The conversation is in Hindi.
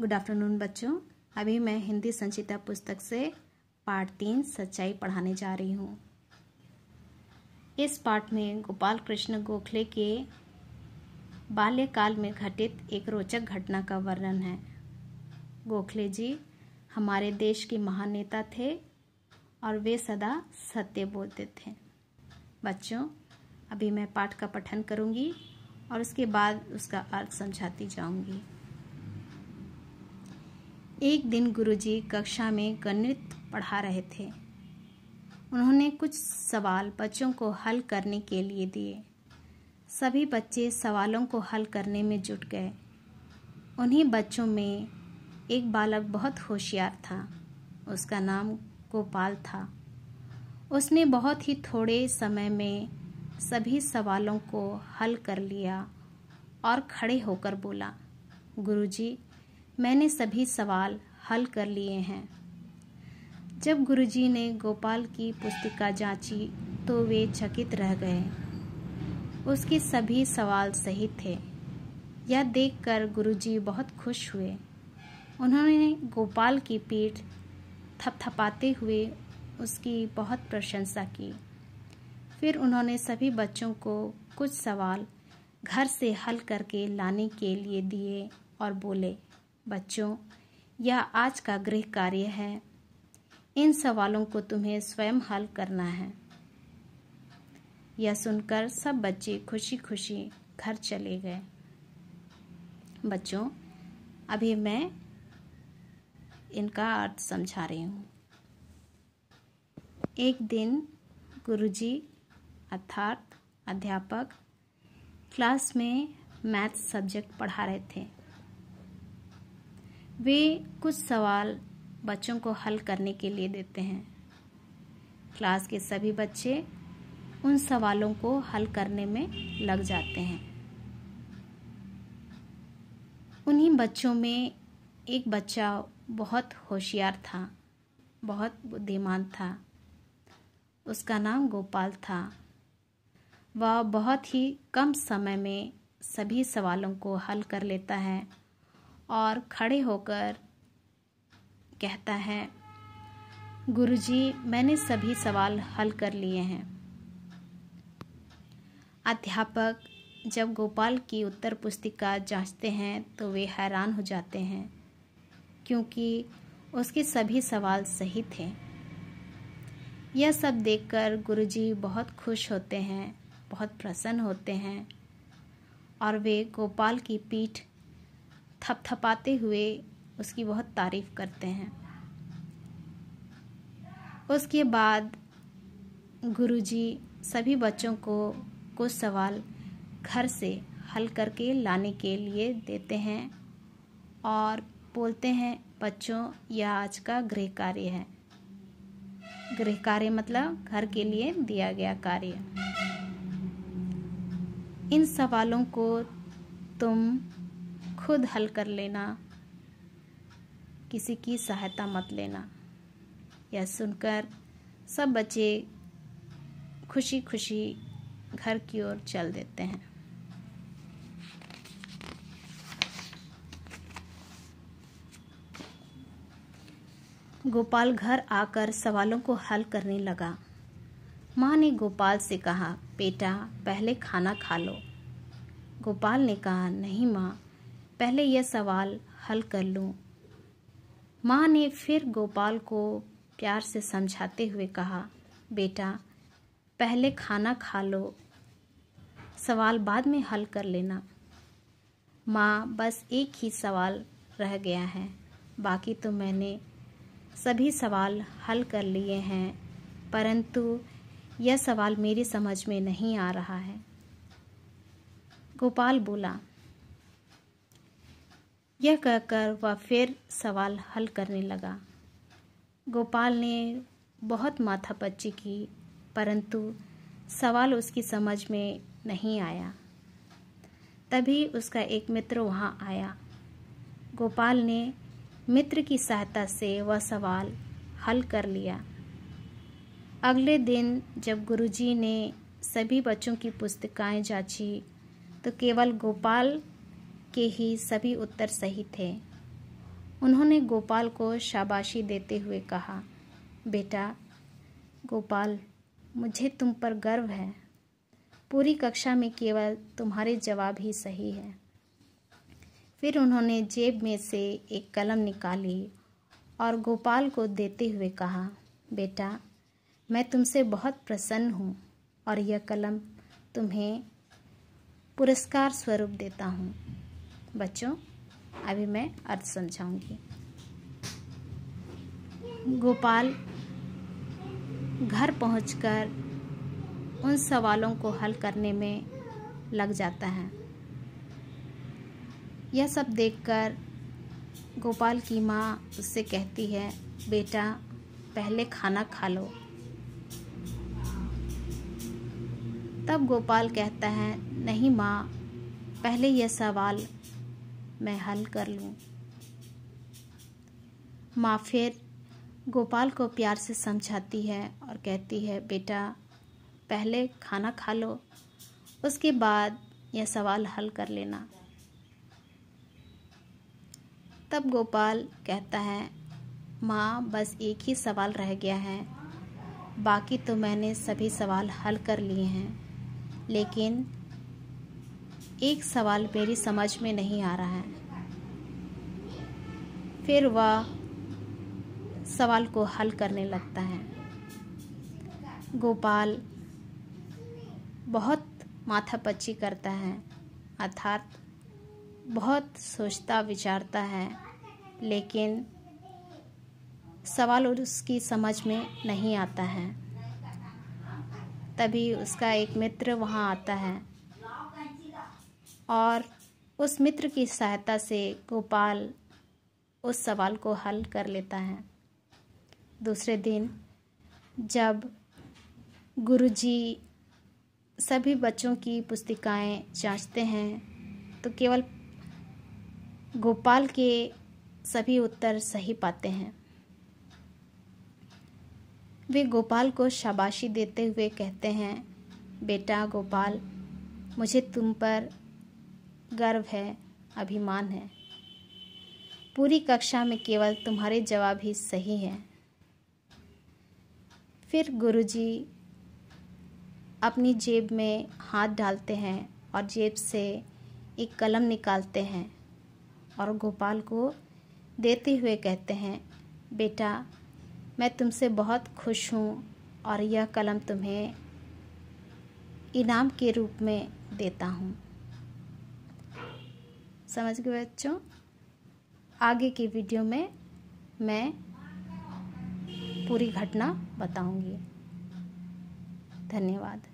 गुड आफ्टरनून बच्चों अभी मैं हिंदी संचिता पुस्तक से पाठ तीन सच्चाई पढ़ाने जा रही हूँ इस पाठ में गोपाल कृष्ण गोखले के बाल्यकाल में घटित एक रोचक घटना का वर्णन है गोखले जी हमारे देश के महान नेता थे और वे सदा सत्य बोलते थे बच्चों अभी मैं पाठ का पठन करूँगी और उसके बाद उसका अर्थ समझाती जाऊँगी एक दिन गुरुजी कक्षा में गणित पढ़ा रहे थे उन्होंने कुछ सवाल बच्चों को हल करने के लिए दिए सभी बच्चे सवालों को हल करने में जुट गए उन्हीं बच्चों में एक बालक बहुत होशियार था उसका नाम गोपाल था उसने बहुत ही थोड़े समय में सभी सवालों को हल कर लिया और खड़े होकर बोला गुरुजी मैंने सभी सवाल हल कर लिए हैं जब गुरुजी ने गोपाल की पुस्तिका जांची तो वे चकित रह गए उसके सभी सवाल सही थे यह देखकर गुरुजी बहुत खुश हुए उन्होंने गोपाल की पीठ थपथपाते हुए उसकी बहुत प्रशंसा की फिर उन्होंने सभी बच्चों को कुछ सवाल घर से हल करके लाने के लिए दिए और बोले बच्चों यह आज का गृह कार्य है इन सवालों को तुम्हें स्वयं हल करना है यह सुनकर सब बच्चे खुशी खुशी घर चले गए बच्चों अभी मैं इनका अर्थ समझा रही हूँ एक दिन गुरुजी अर्थात अध्यापक क्लास में मैथ सब्जेक्ट पढ़ा रहे थे वे कुछ सवाल बच्चों को हल करने के लिए देते हैं क्लास के सभी बच्चे उन सवालों को हल करने में लग जाते हैं उन्हीं बच्चों में एक बच्चा बहुत होशियार था बहुत बुद्धिमान था उसका नाम गोपाल था वह बहुत ही कम समय में सभी सवालों को हल कर लेता है और खड़े होकर कहता है गुरुजी मैंने सभी सवाल हल कर लिए हैं अध्यापक जब गोपाल की उत्तर पुस्तिका जांचते हैं तो वे हैरान हो जाते हैं क्योंकि उसके सभी सवाल सही थे यह सब देखकर गुरुजी बहुत खुश होते हैं बहुत प्रसन्न होते हैं और वे गोपाल की पीठ थपथपाते हुए उसकी बहुत तारीफ करते हैं उसके बाद गुरुजी सभी बच्चों को कुछ सवाल घर से हल करके लाने के लिए देते हैं और बोलते हैं बच्चों यह आज का गृह कार्य है गृह कार्य मतलब घर के लिए दिया गया कार्य इन सवालों को तुम खुद हल कर लेना किसी की सहायता मत लेना यह सुनकर सब बच्चे खुशी खुशी घर की ओर चल देते हैं गोपाल घर आकर सवालों को हल करने लगा माँ ने गोपाल से कहा बेटा पहले खाना खा लो गोपाल ने कहा नहीं माँ पहले यह सवाल हल कर लूं। माँ ने फिर गोपाल को प्यार से समझाते हुए कहा बेटा पहले खाना खा लो सवाल बाद में हल कर लेना माँ बस एक ही सवाल रह गया है बाकी तो मैंने सभी सवाल हल कर लिए हैं परंतु यह सवाल मेरी समझ में नहीं आ रहा है गोपाल बोला यह कहकर वह फिर सवाल हल करने लगा गोपाल ने बहुत माथा पच्ची की परंतु सवाल उसकी समझ में नहीं आया तभी उसका एक मित्र वहाँ आया गोपाल ने मित्र की सहायता से वह सवाल हल कर लिया अगले दिन जब गुरुजी ने सभी बच्चों की पुस्तकाएं जांची तो केवल गोपाल के ही सभी उत्तर सही थे उन्होंने गोपाल को शाबाशी देते हुए कहा बेटा गोपाल मुझे तुम पर गर्व है पूरी कक्षा में केवल तुम्हारे जवाब ही सही है फिर उन्होंने जेब में से एक कलम निकाली और गोपाल को देते हुए कहा बेटा मैं तुमसे बहुत प्रसन्न हूँ और यह कलम तुम्हें पुरस्कार स्वरूप देता हूँ बच्चों अभी मैं अर्थ समझाऊंगी गोपाल घर पहुंचकर उन सवालों को हल करने में लग जाता है यह सब देखकर गोपाल की माँ उससे कहती है बेटा पहले खाना खा लो तब गोपाल कहता है नहीं माँ पहले यह सवाल मैं हल कर लूँ माँ फिर गोपाल को प्यार से समझाती है और कहती है बेटा पहले खाना खा लो उसके बाद यह सवाल हल कर लेना तब गोपाल कहता है माँ बस एक ही सवाल रह गया है बाकी तो मैंने सभी सवाल हल कर लिए हैं लेकिन एक सवाल मेरी समझ में नहीं आ रहा है फिर वह सवाल को हल करने लगता है गोपाल बहुत माथापच्ची करता है अर्थात बहुत सोचता विचारता है लेकिन सवाल उसकी समझ में नहीं आता है तभी उसका एक मित्र वहाँ आता है और उस मित्र की सहायता से गोपाल उस सवाल को हल कर लेता है दूसरे दिन जब गुरुजी सभी बच्चों की पुस्तिकाएं जांचते हैं तो केवल गोपाल के सभी उत्तर सही पाते हैं वे गोपाल को शाबाशी देते हुए कहते हैं बेटा गोपाल मुझे तुम पर गर्व है अभिमान है पूरी कक्षा में केवल तुम्हारे जवाब ही सही हैं फिर गुरुजी अपनी जेब में हाथ डालते हैं और जेब से एक कलम निकालते हैं और गोपाल को देते हुए कहते हैं बेटा मैं तुमसे बहुत खुश हूँ और यह कलम तुम्हें इनाम के रूप में देता हूँ समझ गए बच्चों आगे की वीडियो में मैं पूरी घटना बताऊंगी धन्यवाद